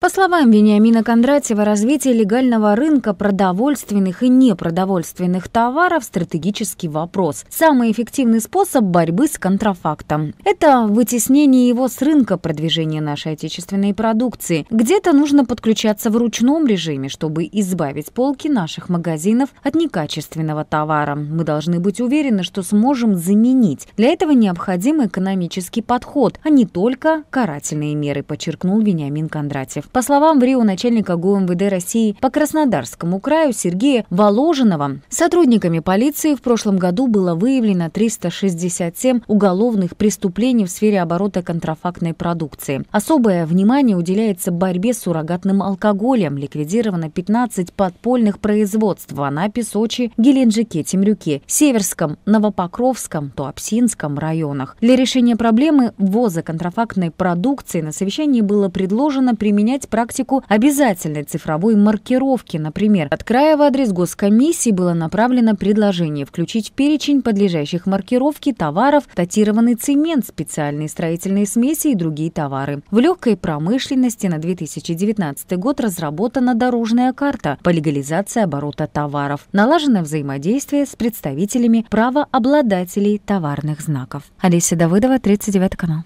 По словам Вениамина Кондратьева, развитие легального рынка продовольственных и непродовольственных товаров – стратегический вопрос. Самый эффективный способ борьбы с контрафактом. Это вытеснение его с рынка, продвижение нашей отечественной продукции. Где-то нужно подключаться в ручном режиме, чтобы избавить полки наших магазинов от некачественного товара. Мы должны быть уверены, что сможем заменить. Для этого необходим экономический подход, а не только карательные меры, подчеркнул Вениамин Кондратьев. По словам ВРИО начальника ГУМВД России по Краснодарскому краю Сергея Воложенова, сотрудниками полиции в прошлом году было выявлено 367 уголовных преступлений в сфере оборота контрафактной продукции. Особое внимание уделяется борьбе с суррогатным алкоголем. Ликвидировано 15 подпольных производств в Анапе, Сочи, Геленджике, Темрюке, Северском, Новопокровском, Туапсинском районах. Для решения проблемы ввоза контрафактной продукции на совещании было предложено применять применять практику обязательной цифровой маркировки. Например, от края в адрес госкомиссии было направлено предложение включить в перечень подлежащих маркировке товаров датированный цемент, специальные строительные смеси и другие товары. В легкой промышленности на 2019 год разработана дорожная карта по легализации оборота товаров. Налажено взаимодействие с представителями правообладателей товарных знаков. Олеся Давыдова, 39 канал.